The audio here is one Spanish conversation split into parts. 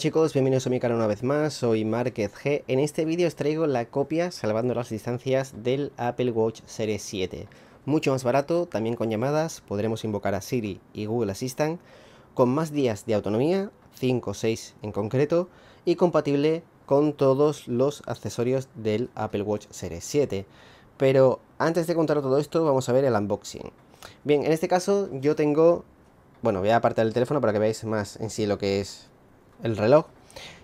chicos, bienvenidos a mi canal una vez más, soy Márquez G. En este vídeo os traigo la copia, salvando las distancias, del Apple Watch Series 7. Mucho más barato, también con llamadas, podremos invocar a Siri y Google Assistant, con más días de autonomía, 5 o 6 en concreto, y compatible con todos los accesorios del Apple Watch Series 7. Pero antes de contar todo esto, vamos a ver el unboxing. Bien, en este caso yo tengo... Bueno, voy a apartar el teléfono para que veáis más en sí lo que es el reloj.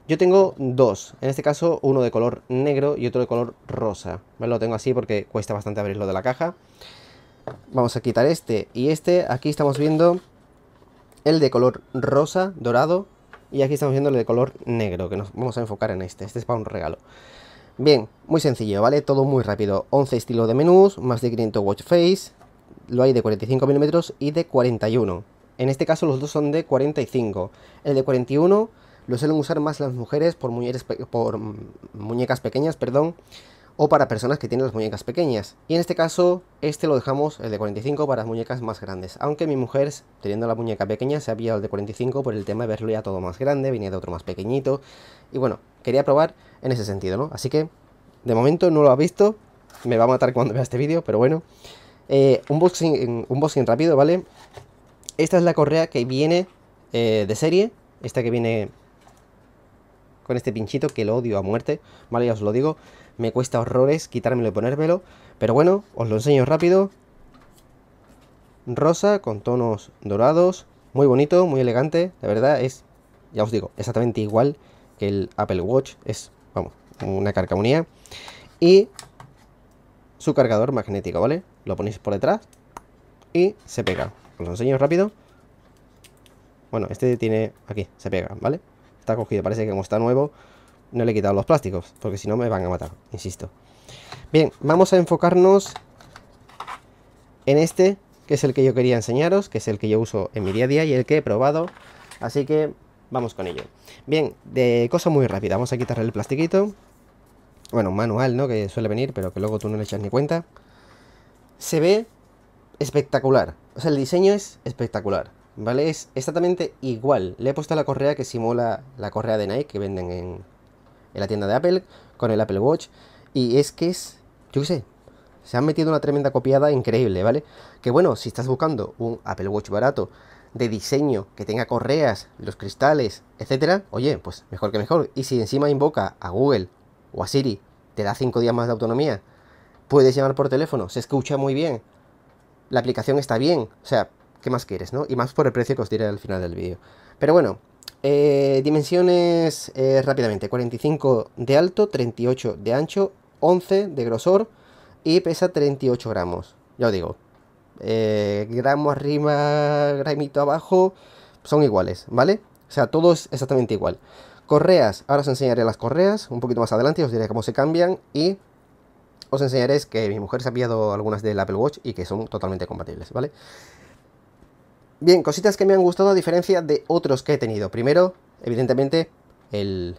Yo tengo dos, en este caso uno de color negro y otro de color rosa. Lo tengo así porque cuesta bastante abrirlo de la caja. Vamos a quitar este y este. Aquí estamos viendo el de color rosa, dorado. Y aquí estamos viendo el de color negro, que nos vamos a enfocar en este. Este es para un regalo. Bien, muy sencillo, ¿vale? Todo muy rápido. 11 estilos de menús, más de 500 watch face. Lo hay de 45 milímetros y de 41. En este caso los dos son de 45. El de 41 lo suelen usar más las mujeres por, muñecas pequeñas, perdón, o para personas que tienen las muñecas pequeñas. Y en este caso, este lo dejamos, el de 45, para las muñecas más grandes. Aunque mi mujer, teniendo la muñeca pequeña, se ha pillado el de 45 por el tema de verlo ya todo más grande, venía de otro más pequeñito. Y bueno, quería probar en ese sentido, ¿no? Así que, de momento no lo ha visto, me va a matar cuando vea este vídeo, pero bueno. Eh, un, boxing, un rápido, ¿vale? Esta es la correa que viene eh, de serie, esta que viene con este pinchito que lo odio a muerte, vale, ya os lo digo, me cuesta horrores quitármelo y ponérmelo, pero bueno, os lo enseño rápido, rosa con tonos dorados, muy bonito, muy elegante, la verdad es, ya os digo, exactamente igual que el Apple Watch, es, vamos, una carcamonía, y su cargador magnético, ¿vale? Lo ponéis por detrás y se pega, os lo enseño rápido, bueno, este tiene aquí, se pega, ¿vale? está cogido. Parece que como está nuevo, no le he quitado los plásticos, porque si no me van a matar, insisto. Bien, vamos a enfocarnos en este, que es el que yo quería enseñaros, que es el que yo uso en mi día a día y el que he probado. Así que vamos con ello. Bien, de cosa muy rápida, vamos a quitarle el plastiquito. Bueno, manual, ¿no? Que suele venir, pero que luego tú no le echas ni cuenta. Se ve espectacular. O sea, el diseño es espectacular. ¿vale? Es exactamente igual. Le he puesto la correa que simula la correa de Nike que venden en, la tienda de Apple con el Apple Watch. Y es que es, yo qué sé, se han metido una tremenda copiada increíble, ¿vale? Que bueno, si estás buscando un Apple Watch barato de diseño que tenga correas, los cristales, etcétera, oye, pues mejor que mejor. Y si encima invoca a Google o a Siri, te da 5 días más de autonomía, puedes llamar por teléfono, se escucha muy bien, la aplicación está bien, o sea, más quieres, no? Y más por el precio que os diré al final del vídeo. Pero bueno, eh, dimensiones eh, rápidamente. 45 de alto, 38 de ancho, 11 de grosor y pesa 38 gramos. Ya os digo, eh, gramo arriba, gramito abajo, son iguales, ¿vale? O sea, todo es exactamente igual. Correas, ahora os enseñaré las correas, un poquito más adelante os diré cómo se cambian y os enseñaré que mi mujer se ha pillado algunas del Apple Watch y que son totalmente compatibles, ¿vale? Bien, cositas que me han gustado a diferencia de otros que he tenido. Primero, evidentemente, el,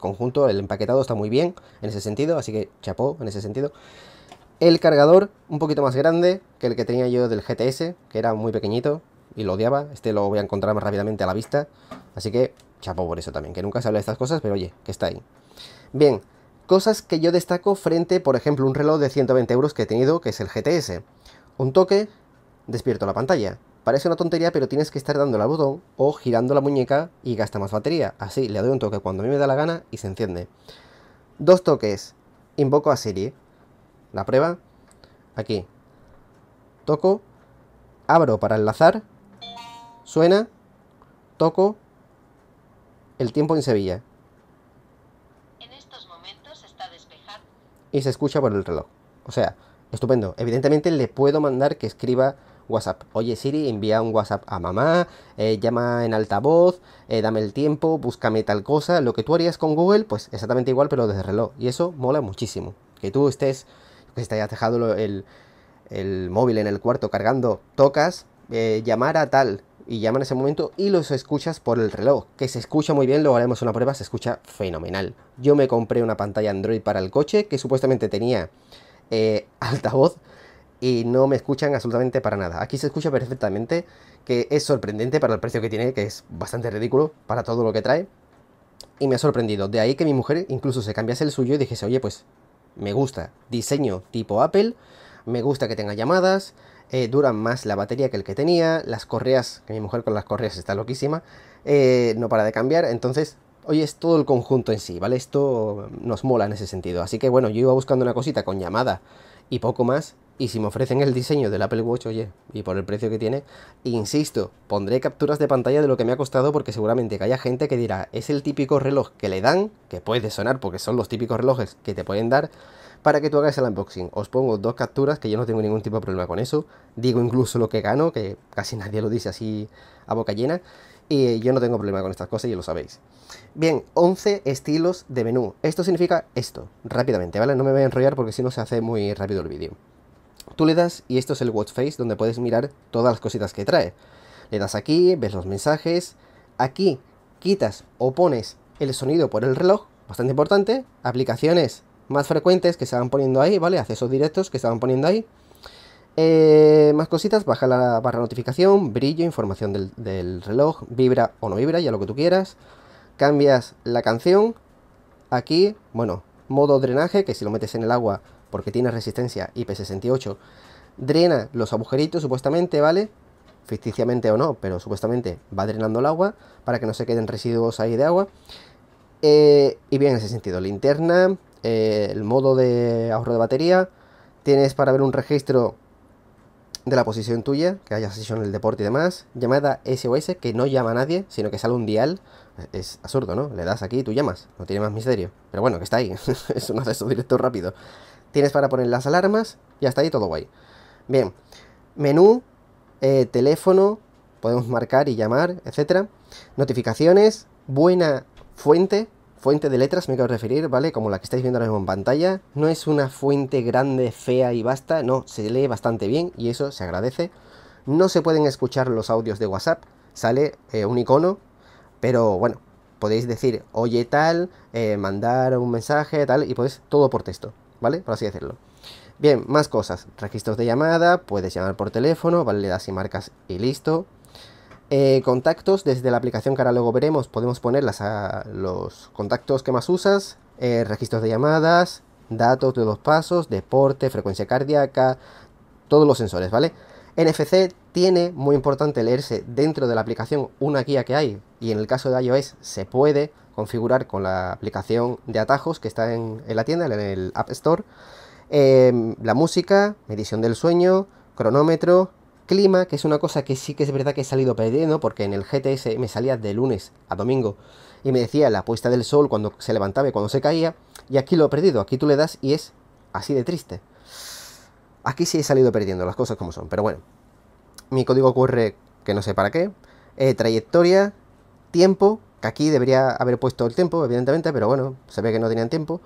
conjunto, el empaquetado está muy bien en ese sentido, así que chapó en ese sentido. El cargador un poquito más grande que el que tenía yo del GTS, que era muy pequeñito y lo odiaba. Este lo voy a encontrar más rápidamente a la vista, así que chapó por eso también, que nunca se habla de estas cosas, pero oye, que está ahí. Bien, cosas que yo destaco frente, por ejemplo, un reloj de 120 euros que he tenido, que es el GTS. Un toque, despierto la pantalla. Parece una tontería, pero tienes que estar dando el botón o girando la muñeca y gasta más batería. Así le doy un toque cuando a mí me da la gana y se enciende. Dos toques. Invoco a Siri. La prueba. Aquí. Toco. Abro para enlazar. Suena. Toco. El tiempo en Sevilla. En estos momentos está despejado. Y se escucha por el reloj. O sea, estupendo. Evidentemente le puedo mandar que escriba WhatsApp. Oye Siri, envía un WhatsApp a mamá, eh, llama en altavoz, eh, dame el tiempo, búscame tal cosa. Lo que tú harías con Google, pues exactamente igual, pero desde reloj. Y eso mola muchísimo. Que tú estés, que te hayas dejado el, móvil en el cuarto cargando, tocas, eh, llamar a tal, y llama en ese momento y los escuchas por el reloj, que se escucha muy bien, luego haremos una prueba, se escucha fenomenal. Yo me compré una pantalla Android para el coche que supuestamente tenía altavoz, y no me escuchan absolutamente para nada. Aquí se escucha perfectamente, que es sorprendente para el precio que tiene, que es bastante ridículo para todo lo que trae. Y me ha sorprendido. De ahí que mi mujer incluso se cambiase el suyo y dijese, oye, pues me gusta diseño tipo Apple, me gusta que tenga llamadas, eh, dura más la batería que el que tenía, las correas, que mi mujer con las correas está loquísima, eh, no para de cambiar, entonces hoy es todo el conjunto en sí, ¿vale? Esto nos mola en ese sentido. Así que bueno, yo iba buscando una cosita con llamada y poco más, y si me ofrecen el diseño del Apple Watch, oye, y por el precio que tiene, insisto, pondré capturas de pantalla de lo que me ha costado porque seguramente que haya gente que dirá, es el típico reloj que le dan, que puede sonar porque son los típicos relojes que te pueden dar, para que tú hagas el unboxing. Os pongo dos capturas que yo no tengo ningún tipo de problema con eso. Digo incluso lo que gano, que casi nadie lo dice así a boca llena. Y yo no tengo problema con estas cosas y lo sabéis. Bien, 11 estilos de menú. Esto significa esto, rápidamente, ¿vale? No me voy a enrollar porque si no se hace muy rápido el vídeo. Tú le das, y esto es el watch face, donde puedes mirar todas las cositas que trae. Le das aquí, ves los mensajes. Aquí quitas o pones el sonido por el reloj, bastante importante. Aplicaciones más frecuentes que se van poniendo ahí, ¿vale? Accesos directos que se van poniendo ahí. Eh, más cositas, baja la barra notificación, brillo, información del, del, reloj, vibra o no vibra, ya lo que tú quieras. Cambias la canción. Aquí, bueno, modo drenaje, que si lo metes en el agua porque tiene resistencia IP68, drena los agujeritos supuestamente, ¿vale? Ficticiamente o no, pero supuestamente va drenando el agua para que no se queden residuos ahí de agua. Eh, y bien en ese sentido, linterna, eh, el modo de ahorro de batería, tienes para ver un registro de la posición tuya, que hayas hecho en el deporte y demás, llamada SOS, que no llama a nadie, sino que sale un dial, es absurdo, ¿no? Le das aquí y tú llamas, no tiene más misterio, pero bueno, que está ahí, es un acceso directo rápido. Tienes para poner las alarmas y hasta ahí todo guay. Bien, menú, eh, teléfono, podemos marcar y llamar, etcétera. Notificaciones, buena fuente, fuente de letras me quiero referir, ¿vale? Como la que estáis viendo ahora mismo en pantalla. No es una fuente grande, fea y basta, no, se lee bastante bien y eso se agradece. No se pueden escuchar los audios de WhatsApp, sale eh, un icono, pero bueno, podéis decir, oye tal, eh, mandar un mensaje, tal, y podéis pues todo por texto. ¿vale? Por así decirlo. Bien, más cosas. Registros de llamada, puedes llamar por teléfono, ¿vale? Le das y marcas y listo. Eh, contactos, desde la aplicación que ahora luego veremos, podemos poner a, los contactos que más usas, eh, registros de llamadas, datos de los pasos, deporte, frecuencia cardíaca, todos los sensores, ¿vale? NFC tiene, muy importante leerse dentro de la aplicación una guía que hay, y en el caso de iOS se puede, configurar con la aplicación de atajos que está en, la tienda, en el App Store, em, la música, medición del sueño, cronómetro, clima, que es una cosa que sí que es verdad que he salido perdiendo, porque en el GTS me salía de lunes a domingo y me decía la puesta del sol cuando se levantaba y cuando se caía, y aquí lo he perdido, aquí tú le das y es así de triste. Aquí sí he salido perdiendo las cosas como son, pero bueno. Mi código ocurre que no sé para qué. Eh, trayectoria, tiempo, que Aquí debería haber puesto el tiempo, evidentemente, pero bueno, se ve que no tenían tiempo.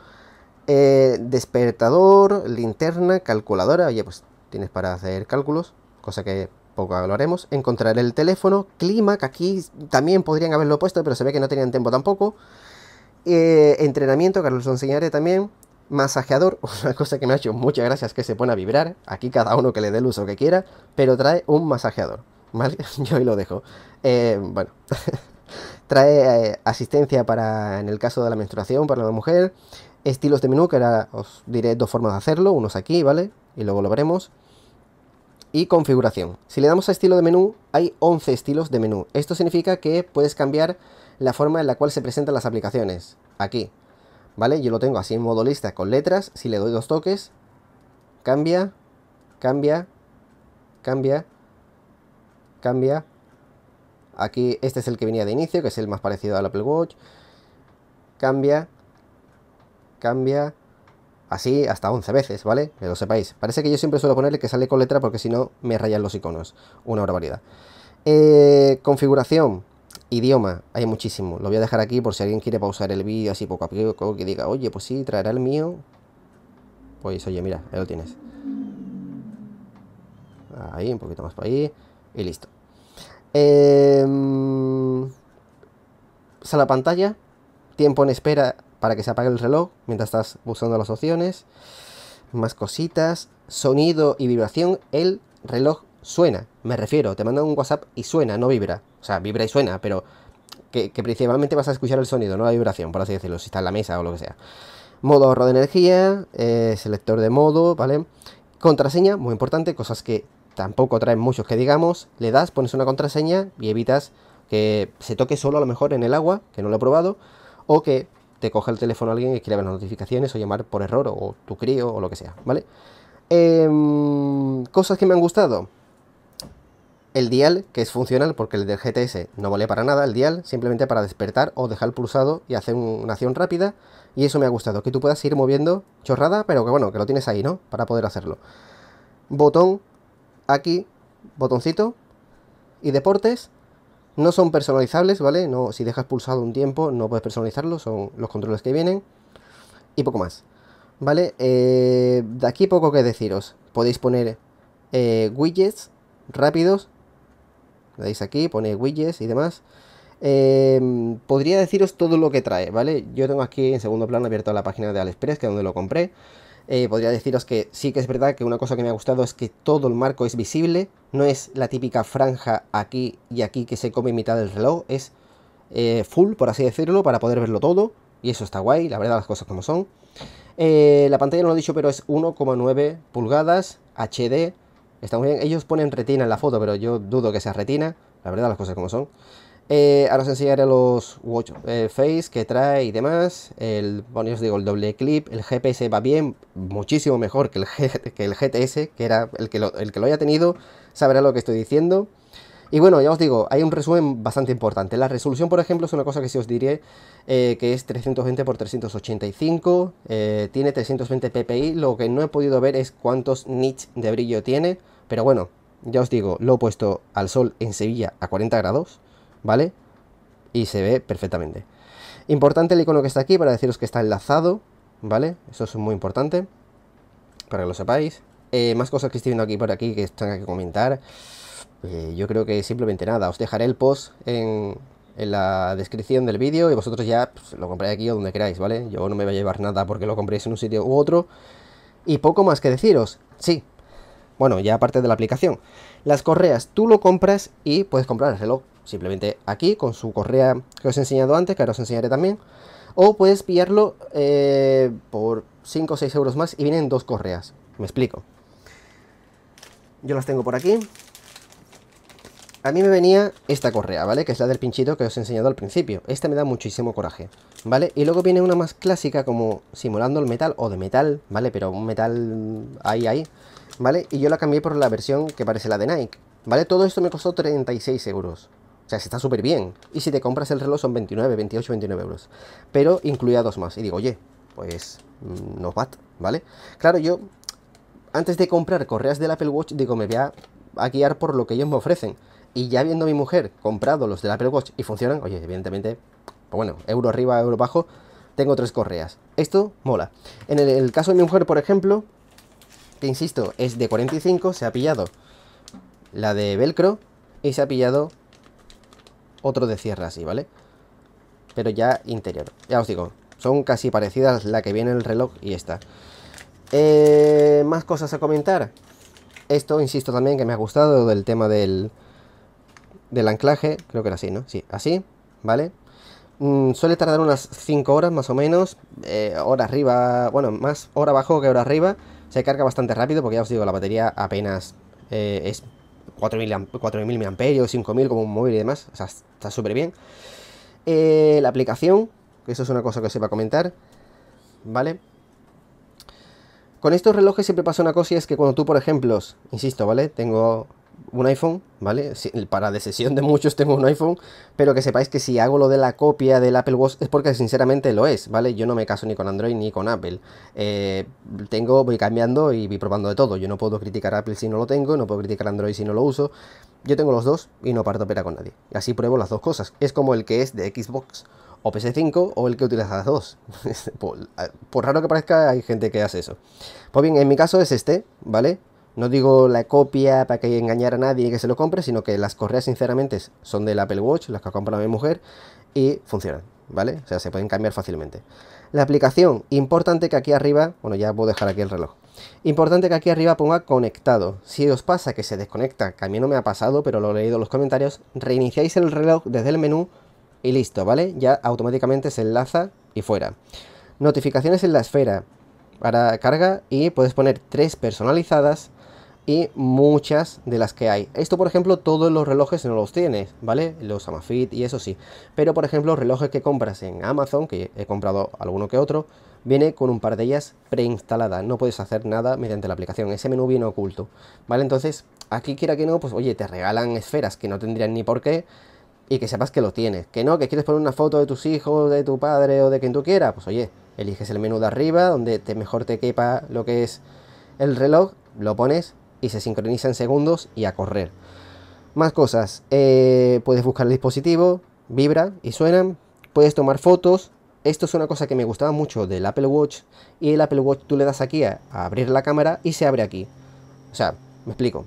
Eh, despertador, linterna, calculadora. Oye, pues tienes para hacer cálculos, cosa que poco hablaremos. Encontrar el teléfono, clima, que aquí también podrían haberlo puesto, pero se ve que no tenían tiempo tampoco. Eh, entrenamiento, que los enseñaré también. Masajeador, una cosa que me ha hecho muchas gracias, que se pone a vibrar. Aquí cada uno que le dé el uso que quiera, pero trae un masajeador. ¿Vale? Yo ahí lo dejo. Eh, bueno. Trae eh, asistencia para, en el caso de la menstruación, para la mujer. Estilos de menú, que ahora os diré dos formas de hacerlo. Unos aquí, ¿vale? Y luego lo veremos. Y configuración. Si le damos a estilo de menú, hay 11 estilos de menú. Esto significa que puedes cambiar la forma en la cual se presentan las aplicaciones. Aquí. ¿Vale? Yo lo tengo así en modo lista con letras. Si le doy dos toques, cambia, cambia, cambia, cambia, Aquí este es el que venía de inicio, que es el más parecido al Apple Watch. Cambia, cambia, así hasta 11 veces, ¿vale? Que lo sepáis. Parece que yo siempre suelo ponerle que sale con letra porque si no me rayan los iconos. Una barbaridad. Eh, configuración, idioma, hay muchísimo. Lo voy a dejar aquí por si alguien quiere pausar el vídeo así poco a poco, que diga, oye, pues sí, traerá el mío. Pues oye, mira, ahí lo tienes. Ahí, un poquito más para ahí. Y listo. Eh, em, sala pantalla, tiempo en espera para que se apague el reloj mientras estás buscando las opciones, más cositas, sonido y vibración, el reloj suena, me refiero, te manda un WhatsApp y suena, no vibra, o sea, vibra y suena, pero que, principalmente vas a escuchar el sonido, no la vibración, por así decirlo, si está en la mesa o lo que sea. Modo ahorro de energía, eh, selector de modo, ¿vale? Contraseña, muy importante, cosas que tampoco traen muchos que digamos, le das, pones una contraseña y evitas que se toque solo a lo mejor en el agua, que no lo he probado, o que te coja el teléfono alguien y escriba las notificaciones o llamar por error o tu crío o lo que sea, ¿vale? Em, cosas que me han gustado. El dial, que es funcional porque el del GTS no vale para nada, el dial simplemente para despertar o dejar pulsado y hacer una acción rápida. Y eso me ha gustado, que tú puedas ir moviendo chorrada, pero que bueno, que lo tienes ahí, ¿no? Para poder hacerlo. Botón aquí, botoncito, y deportes, no son personalizables, ¿vale? No, si dejas pulsado un tiempo no puedes personalizarlo, son los controles que vienen y poco más, ¿vale? Eh, de aquí poco que deciros, podéis poner eh, widgets rápidos, le dais aquí, pone widgets y demás. Eh, podría deciros todo lo que trae, ¿vale? Yo tengo aquí en segundo plano abierto la página de Aliexpress, que es donde lo compré. Eh, podría deciros que sí que es verdad que una cosa que me ha gustado es que todo el marco es visible, no es la típica franja aquí y aquí que se come mitad del reloj, es eh, full, por así decirlo, para poder verlo todo, y eso está guay, la verdad las cosas como son. Eh, la pantalla no lo he dicho, pero es 1,9 pulgadas, HD, está bien, ellos ponen retina en la foto, pero yo dudo que sea retina, la verdad las cosas como son. Eh, ahora os enseñaré los watch eh, face que trae y demás. El, ya os digo, el doble clip, el GPS va bien, muchísimo mejor que el, que el GTS, que era el que, lo, el que lo haya tenido, sabrá lo que estoy diciendo. Y bueno, ya os digo, hay un resumen bastante importante. La resolución, por ejemplo, es una cosa que sí os diré, eh, que es 320x385, tiene 320 ppi, lo que no he podido ver es cuántos nits de brillo tiene, pero bueno, ya os digo, lo he puesto al sol en Sevilla a 40 grados, ¿vale? Y se ve perfectamente. Importante el icono que está aquí para deciros que está enlazado, ¿vale? Eso es muy importante, para que lo sepáis. Eh, más cosas que estoy viendo aquí por aquí que tenga que comentar. Eh, yo creo que simplemente nada, os dejaré el post en, la descripción del vídeo y vosotros ya pues, lo compráis aquí o donde queráis, ¿vale? Yo no me voy a llevar nada porque lo compréis en un sitio u otro. Y poco más que deciros, sí. Bueno, ya aparte de la aplicación. Las correas tú lo compras y puedes comprárselo simplemente aquí con su correa que os he enseñado antes, que ahora os enseñaré también. O puedes pillarlo eh, por 5 o 6 euros más y vienen dos correas. Me explico. Yo las tengo por aquí. A mí me venía esta correa, ¿vale? Que es la del pinchito que os he enseñado al principio. Esta me da muchísimo coraje, ¿vale? Y luego viene una más clásica como simulando el metal o de metal, ¿vale? Pero un metal ahí, ahí, ¿vale? Y yo la cambié por la versión que parece la de Nike, ¿vale? Todo esto me costó 36 euros, o sea, está súper bien. Y si te compras el reloj son 29, 28, 29 euros. Pero incluía dos más. Y digo, oye, pues mm, no va, ¿vale? Claro, yo antes de comprar correas del Apple Watch, digo, me voy a, guiar por lo que ellos me ofrecen. Y ya viendo a mi mujer comprado los del Apple Watch y funcionan, oye, evidentemente, pues bueno, euro arriba, euro bajo, tengo tres correas. Esto mola. En el, el caso de mi mujer, por ejemplo, que insisto, es de 45, se ha pillado la de Velcro y se ha pillado otro de cierre así, ¿vale? Pero ya interior. Ya os digo, son casi parecidas la que viene el reloj y esta. Eh, más cosas a comentar. Esto, insisto también, que me ha gustado del tema del, del anclaje. Creo que era así, ¿no? Sí, así, ¿vale? Mm, suele tardar unas 5 horas más o menos. Eh, hora arriba, bueno, más hora abajo que hora arriba. Se carga bastante rápido porque ya os digo, la batería apenas eh, es 4.000 mAh, 5.000 como un móvil y demás, o sea, está súper bien. Eh, la aplicación, que eso es una cosa que se va a comentar, ¿vale? Con estos relojes siempre pasa una cosa y es que cuando tú, por ejemplo, insisto, ¿vale? Tengo un iPhone, ¿vale? Para decisión de muchos tengo un iPhone, pero que sepáis que si hago lo de la copia del Apple Watch es porque sinceramente lo es, ¿vale? Yo no me caso ni con Android ni con Apple. Eh, tengo, voy cambiando y voy probando de todo. Yo no puedo criticar Apple si no lo tengo, no puedo criticar Android si no lo uso. Yo tengo los dos y no parto pera con nadie. Así pruebo las dos cosas. Es como el que es de Xbox o PS5 o el que utiliza las dos. Pues, eh, por raro que parezca, hay gente que hace eso. Pues bien, en mi caso es este, ¿vale? No digo la copia para que engañara a nadie que se lo compre, sino que las correas, sinceramente, son del Apple Watch, las que comprado mi mujer, y funcionan, ¿vale? O sea, se pueden cambiar fácilmente. La aplicación, importante que aquí arriba, bueno, ya voy a dejar aquí el reloj. Importante que aquí arriba ponga conectado. Si os pasa que se desconecta, que a mí no me ha pasado, pero lo he leído en los comentarios, reiniciáis el reloj desde el menú y listo, ¿vale? Ya automáticamente se enlaza y fuera. Notificaciones en la esfera. Para carga y puedes poner tres personalizadas y muchas de las que hay. Esto, por ejemplo, todos los relojes no los tienes, ¿vale? Los Amafit y eso sí. Pero, por ejemplo, relojes que compras en Amazon, que he comprado alguno que otro, viene con un par de ellas preinstaladas. No puedes hacer nada mediante la aplicación. Ese menú viene oculto, ¿vale? Entonces, aquí quiera que no, pues oye, te regalan esferas que no tendrían ni por qué y que sepas que lo tienes. Que no, que quieres poner una foto de tus hijos, de tu padre o de quien tú quieras, pues oye, eliges el menú de arriba, donde te, mejor te quepa lo que es el reloj, lo pones y se sincroniza en segundos y a correr. Más cosas, eh, puedes buscar el dispositivo, vibra y suena. puedes tomar fotos. Esto es una cosa que me gustaba mucho del Apple Watch y el Apple Watch tú le das aquí a, a abrir la cámara y se abre aquí. O sea, me explico.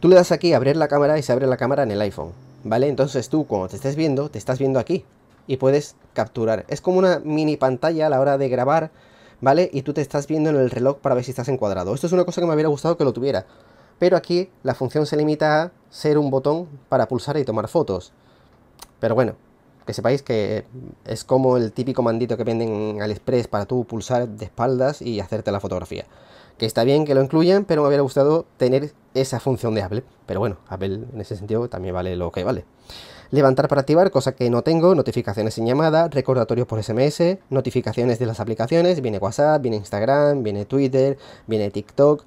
Tú le das aquí a abrir la cámara y se abre la cámara en el iPhone, ¿vale? Entonces tú cuando te estés viendo, te estás viendo aquí y puedes capturar. Es como una mini pantalla a la hora de grabar ¿vale? Y tú te estás viendo en el reloj para ver si estás encuadrado. Esto es una cosa que me hubiera gustado que lo tuviera. Pero aquí la función se limita a ser un botón para pulsar y tomar fotos. Pero bueno, que sepáis que es como el típico mandito que venden al Aliexpress para tú pulsar de espaldas y hacerte la fotografía. Que está bien que lo incluyan, pero me hubiera gustado tener esa función de Apple. Pero bueno, Apple en ese sentido también vale lo que vale levantar para activar, cosa que no tengo, notificaciones sin llamada, recordatorios por SMS, notificaciones de las aplicaciones, viene WhatsApp, viene Instagram, viene Twitter, viene TikTok.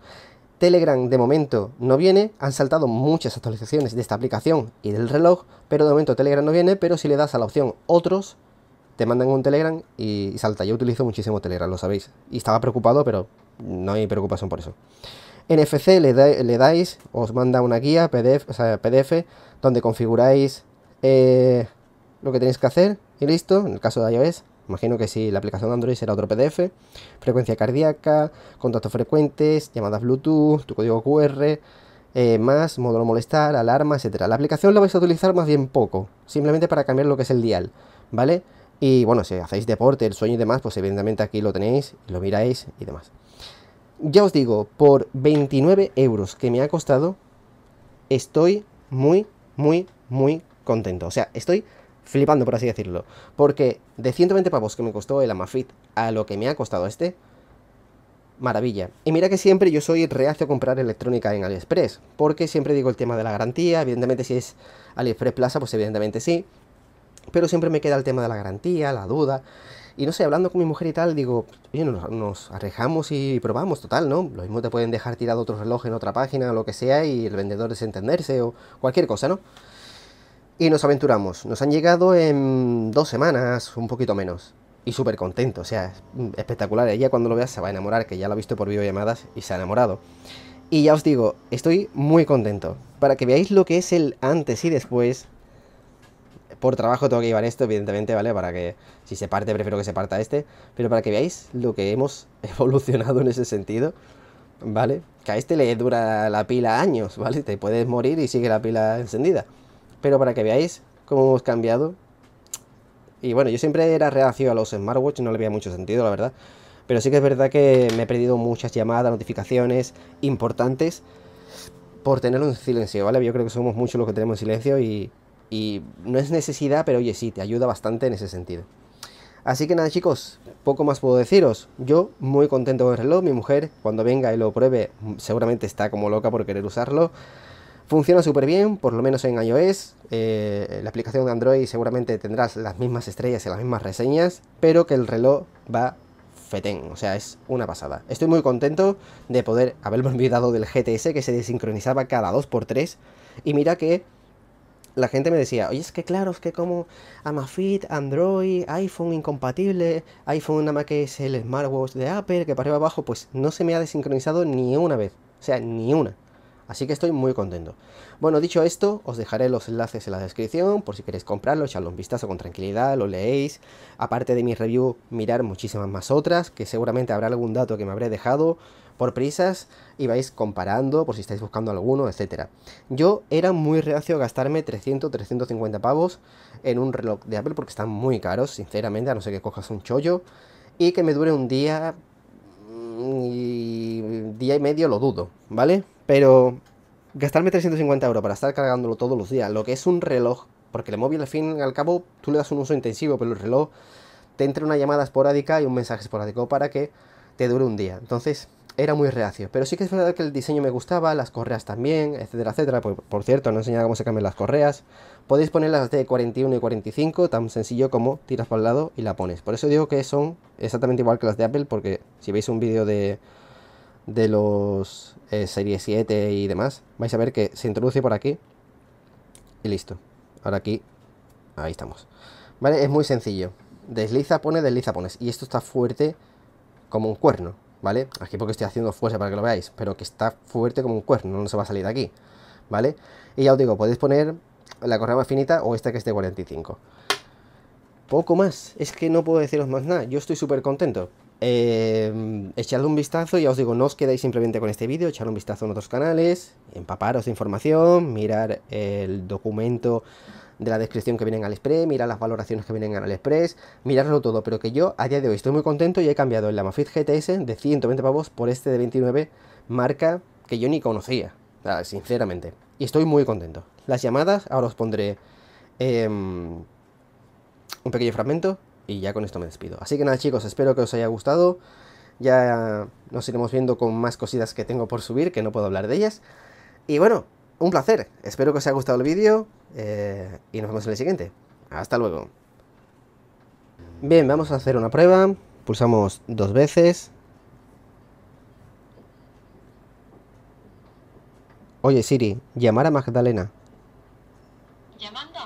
Telegram de momento no viene, han saltado muchas actualizaciones de esta aplicación y del reloj, pero de momento Telegram no viene, pero si le das a la opción otros, te mandan un Telegram y salta. Yo utilizo muchísimo Telegram, lo sabéis. Y estaba preocupado, pero no hay preocupación por eso. NFC le, le dais, os manda una guía PDF donde configuráis eh, lo que tenéis que hacer y listo, en el caso de iOS, imagino que si la aplicación de Android será otro PDF, frecuencia cardíaca, contactos frecuentes, llamadas Bluetooth, tu código QR, eh, más, módulo molestar, alarma, etcétera. La aplicación la vais a utilizar más bien poco, simplemente para cambiar lo que es el dial, ¿vale? Y bueno, si hacéis deporte, el sueño y demás, pues evidentemente aquí lo tenéis, lo miráis y demás. Ya os digo, por 29 euros que me ha costado, estoy muy, muy, muy contento. O sea, estoy flipando, por así decirlo. Porque de 120 pavos que me costó el Amafit a lo que me ha costado este, maravilla. Y mira que siempre yo soy reacio a comprar electrónica en AliExpress, porque siempre digo el tema de la garantía, evidentemente si es AliExpress Plaza, pues evidentemente sí, pero siempre me queda el tema de la garantía, la duda, y no sé, hablando con mi mujer y tal, digo, oye, nos, arrejamos y probamos, total, ¿no? Lo mismo te pueden dejar tirado otro reloj en otra página lo que sea y el vendedor desentenderse o cualquier cosa, ¿no? y nos aventuramos. Nos han llegado en dos semanas, un poquito menos. Y súper contento, o sea, espectacular. Ella cuando lo vea se va a enamorar, que ya lo ha visto por videollamadas y se ha enamorado. Y ya os digo, estoy muy contento. Para que veáis lo que es el antes y después. Por trabajo tengo que llevar esto, evidentemente, ¿vale? Para que si se parte, prefiero que se parta este. Pero para que veáis lo que hemos evolucionado en ese sentido. ¿Vale? Que a este le dura la pila años, ¿vale? Te puedes morir y sigue la pila encendida. Pero para que veáis cómo hemos cambiado. Y bueno, yo siempre era reacio a los smartwatch, no le veía mucho sentido, la verdad. Pero sí que es verdad que me he perdido muchas llamadas, notificaciones importantes por tenerlo en silencio, ¿vale? Yo creo que somos muchos los que tenemos silencio y, y no es necesidad, pero oye, sí, te ayuda bastante en ese sentido. Así que nada chicos, poco más puedo deciros. Yo muy contento con el reloj, mi mujer cuando venga y lo pruebe seguramente está como loca por querer usarlo. Funciona súper bien, por lo menos en iOS. Eh, la aplicación de Android seguramente tendrás las mismas estrellas y las mismas reseñas, pero que el reloj va fetén, o sea, es una pasada. Estoy muy contento de poder haberme olvidado del GTS que se desincronizaba cada 2x3 y mira que la gente me decía, oye, es que claro, es que como Amafit, Android, iPhone incompatible, iPhone nada más que es el smartwatch de Apple, que para arriba abajo, pues no se me ha desincronizado ni una vez, o sea, ni una. Así que estoy muy contento. Bueno, dicho esto, os dejaré los enlaces en la descripción por si queréis comprarlo, echarlo un vistazo con tranquilidad, lo leéis. Aparte de mi review, mirar muchísimas más otras, que seguramente habrá algún dato que me habré dejado por prisas y vais comparando por si estáis buscando alguno, etcétera. Yo era muy reacio a gastarme 300, 350 pavos en un reloj de Apple porque están muy caros, sinceramente, a no ser que cojas un chollo y que me dure un día mm, y día y medio lo dudo, ¿vale? Pero gastarme 350 euros para estar cargándolo todos los días, lo que es un reloj, porque el móvil al fin y al cabo tú le das un uso intensivo, pero el reloj te entra una llamada esporádica y un mensaje esporádico para que te dure un día. Entonces era muy reacio, pero sí que es verdad que el diseño me gustaba, las correas también, etcétera, etcétera. Por, cierto, no he enseñado cómo se cambian las correas. Podéis ponerlas de 41 y 45, tan sencillo como tiras para el lado y la pones. Por eso digo que son exactamente igual que las de Apple, porque si veis un vídeo de de los Series eh, Serie 7 y demás, vais a ver que se introduce por aquí y listo. Ahora aquí, ahí estamos. ¿Vale? Es muy sencillo. Desliza, pone, desliza, pones. Y esto está fuerte como un cuerno, ¿vale? Aquí porque estoy haciendo fuerza para que lo veáis, pero que está fuerte como un cuerno, no se va a salir de aquí, ¿vale? Y ya os digo, podéis poner la correa más finita o esta que es de 45. Poco más, es que no puedo deciros más nada, yo estoy súper contento. Eh, echadle un vistazo, ya os digo, no os quedéis simplemente con este vídeo, echar un vistazo en otros canales, empaparos de información, mirar el documento de la descripción que viene en Aliexpress, mirar las valoraciones que vienen en Aliexpress, mirarlo todo, pero que yo a día de hoy estoy muy contento y he cambiado el Lamafit GTS de 120 pavos por este de 29, marca que yo ni conocía, sinceramente. Y estoy muy contento. Las llamadas, ahora os pondré em, un pequeño fragmento y ya con esto me despido. Así que nada chicos, espero que os haya gustado. Ya nos iremos viendo con más cositas que tengo por subir, que no puedo hablar de ellas. Y bueno, un placer. Espero que os haya gustado el vídeo eh, y nos vemos en el siguiente. Hasta luego. Bien, vamos a hacer una prueba. Pulsamos dos veces. Oye Siri, llamar a Magdalena. Llamando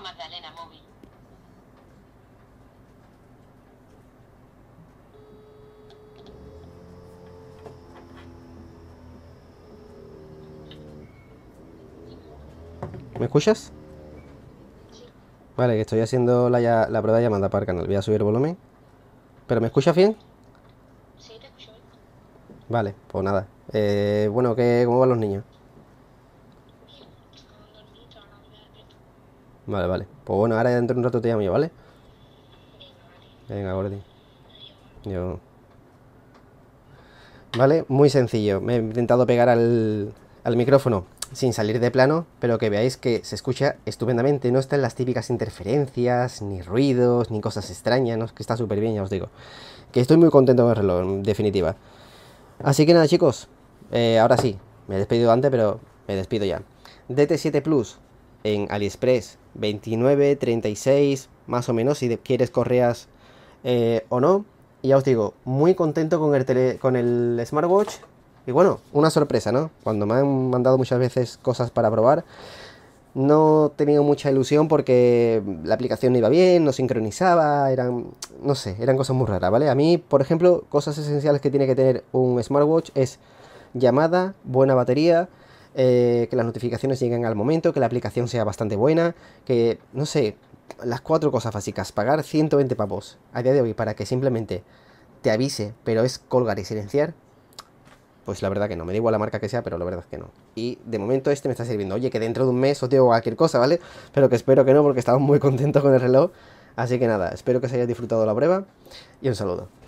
¿Me escuchas? Vale, que estoy haciendo la, prueba de llamada para el canal. Voy a subir el volumen. ¿Pero me escuchas bien? Sí, te escucho Vale, pues nada. Eh, bueno, ¿qué, ¿cómo van los niños? Vale, vale. Pues bueno, ahora dentro de un rato te llamo yo, ¿vale? Venga, Gordi. Yo. ¿Vale? Muy sencillo. Me he intentado pegar al micrófono sin salir de plano, pero que veáis que se escucha estupendamente, no están las típicas interferencias, ni ruidos, ni cosas extrañas, que está súper bien, ya os digo. Que estoy muy contento con el reloj, en definitiva. Así que nada chicos, eh, ahora sí, me he despedido antes, pero me despido ya. DT7 Plus en AliExpress, 29, 36, más o menos, si quieres correas eh, o no. Y ya os digo, muy contento con el, con el smartwatch, y bueno, una sorpresa, ¿no? Cuando me han mandado muchas veces cosas para probar, no he tenido mucha ilusión porque la aplicación no iba bien, no sincronizaba, eran, no sé, eran cosas muy raras, ¿vale? A mí, por ejemplo, cosas esenciales que tiene que tener un smartwatch es llamada, buena batería, eh, que las notificaciones lleguen al momento, que la aplicación sea bastante buena, que, no sé, las cuatro cosas básicas, pagar 120 pavos a día de hoy para que simplemente te avise, pero es colgar y silenciar, pues la verdad que no. Me da igual la marca que sea, pero la verdad es que no. Y de momento este me está sirviendo. Oye, que dentro de un mes os digo cualquier cosa, ¿vale? Pero que espero que no, porque estaba muy contento con el reloj. Así que nada, espero que os haya disfrutado la prueba y un saludo.